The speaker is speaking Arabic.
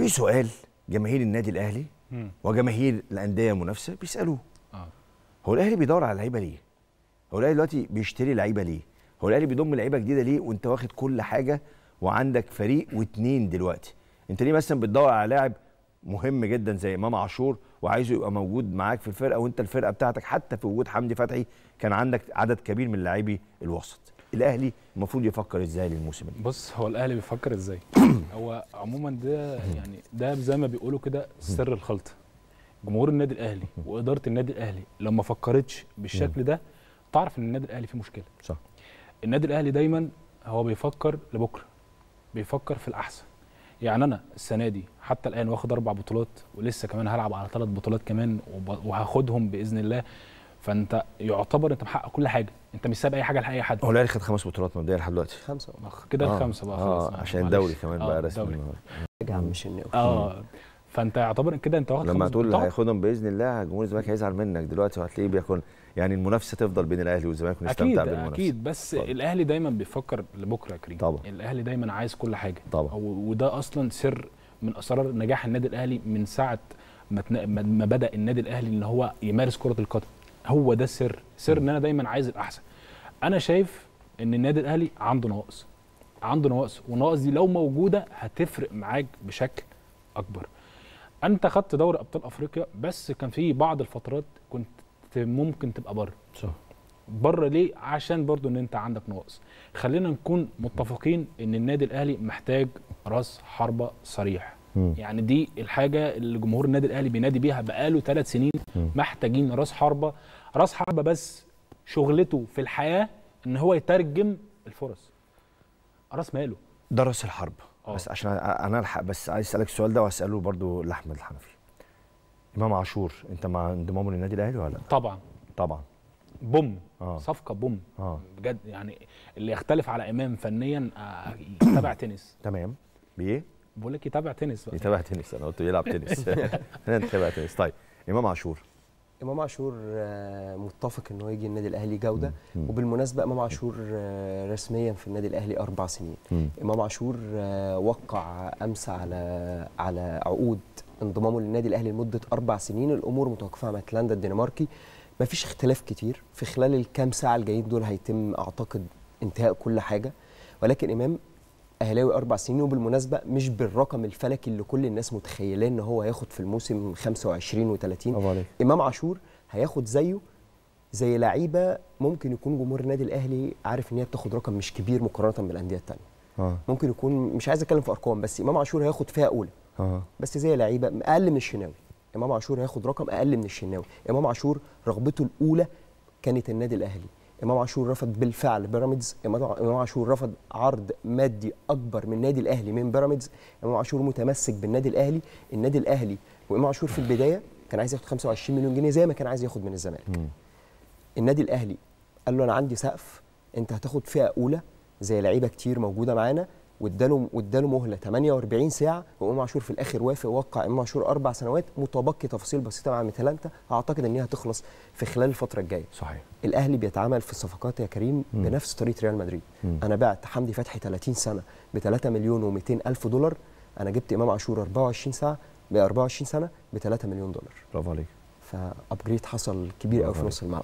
في سؤال جماهير النادي الاهلي وجماهير الانديه المنافسه بيسالوه آه. هو الاهلي بيدور على لعيبه ليه؟ هو الاهلي دلوقتي بيشتري لعيبه ليه؟ هو الاهلي بيضم لعيبه جديده ليه وانت واخد كل حاجه وعندك فريق واتنين دلوقتي؟ انت ليه مثلا بتدور على لاعب مهم جدا زي امام عاشور وعايزه يبقى موجود معاك في الفرقه وانت الفرقه بتاعتك حتى في وجود حمدي فتحي كان عندك عدد كبير من لاعبي الوسط الاهلي المفروض يفكر ازاي للموسم ده بص هو الاهلي بيفكر ازاي هو عموما ده يعني ده زي ما بيقولوا كده سر الخلطه جمهور النادي الاهلي واداره النادي الاهلي لو ما فكرتش بالشكل ده تعرف ان النادي الاهلي فيه مشكله صح النادي الاهلي دايما هو بيفكر لبكره بيفكر في الاحسن يعني انا السنه دي حتى الان واخد اربع بطولات ولسه كمان هلعب على ثلاث بطولات كمان وهاخدهم باذن الله فانت يعتبر انت محقق كل حاجه انت مش سايب اي حاجه لاي حد هو الاهلي خد خمس بطولات مبدئيا لحد دلوقتي خمسه آه، كده آه. خمسه بقى آه، خلاص آه. عشان الدوري كمان آه، بقى رسمي رجع مش اه فانت يعتبر كده انت واخد لما تقول هياخدهم باذن الله جمهور الزمالك هيزعل منك دلوقتي وهتلاقيه بيكون يعني المنافسه تفضل بين الاهلي والزمالك ونستمتع بالمنافسه اكيد اكيد بس طبعا. الاهلي دايما بيفكر لبكره يا كريم طبعا الاهلي دايما عايز كل حاجه طبعا وده اصلا سر من اسرار نجاح النادي الاهلي من ساعه ما بدا النادي الاهلي ان هو يمارس كره القدم هو ده السر سر ان انا دايما عايز الاحسن انا شايف ان النادي الاهلي عنده نواقص عنده نواقص والنواقص دي لو موجوده هتفرق معاك بشكل اكبر انت خدت دوري ابطال افريقيا بس كان في بعض الفترات كنت ممكن تبقى بره صح بره ليه عشان برضو ان انت عندك نواقص خلينا نكون متفقين ان النادي الاهلي محتاج راس حربه صريح يعني دي الحاجه اللي جمهور النادي الاهلي بينادي بيها بقاله ثلاث سنين محتاجين راس حربه راس حربه بس شغلته في الحياه ان هو يترجم الفرص راس ماله ده راس الحربه آه. بس عشان انا الحق بس عايز اسالك السؤال ده واساله برضو لاحمد الحنفي امام عاشور انت مع انضمامه للنادي الاهلي ولا لا طبعا طبعا بوم آه. صفقه بوم آه. بجد يعني اللي يختلف على امام فنيا آه، تبع تنس تمام بايه بقول لك يتابع تنس بقى يتابع تنس انا قلت يلعب تنس انا يتابع تنس طيب امام عاشور امام عاشور آه، متفق ان هو يجي النادي الاهلي جوده وبالمناسبه امام عاشور آه، رسميا في النادي الاهلي اربع سنين امام عاشور آه، وقع امس على على عقود انضمامه للنادي الاهلي لمده اربع سنين الامور متوقفه مع تلاندا الدنماركي مفيش اختلاف كتير في خلال الكام ساعه الجايين دول هيتم اعتقد انتهاء كل حاجه ولكن امام اهلاوي اربع سنين وبالمناسبه مش بالرقم الفلكي اللي كل الناس متخيلاه ان هو هياخد في الموسم 25 و30 امام عاشور هياخد زيه زي لعيبه ممكن يكون جمهور النادي الاهلي عارف ان هي بتاخد رقم مش كبير مقارنه بالانديه الثانيه آه. ممكن يكون مش عايز اتكلم في ارقام بس امام عاشور هياخد فيها اولى آه. بس زي لعيبه اقل من الشناوي امام عاشور هياخد رقم اقل من الشناوي امام عاشور رغبته الاولى كانت النادي الاهلي امام عاشور رفض بالفعل بيراميدز امام عاشور رفض عرض مادي اكبر من النادي الاهلي من بيراميدز امام عاشور متمسك بالنادي الاهلي النادي الاهلي وامام عاشور في البدايه كان عايز ياخد 25 مليون جنيه زي ما كان عايز ياخد من الزمالك النادي الاهلي قال له انا عندي سقف انت هتاخد فئه اولى زي لعيبه كتير موجوده معانا واداله واداله مهله 48 ساعه وامام عاشور في الاخر وافق ووقع امام عاشور اربع سنوات متبقي تفاصيل بسيطه مع ميتالانتا اعتقد ان هي هتخلص في خلال الفتره الجايه. صحيح. الاهلي بيتعامل في الصفقات يا كريم م. بنفس طريقه ريال مدريد. م. انا بعت حمدي فتحي 30 سنه ب 3 مليون و200 الف دولار انا جبت امام عاشور 24 ساعه ب 24 سنه ب 3 مليون دولار. برافو عليك. فابجريد حصل كبير قوي في نص الملعب.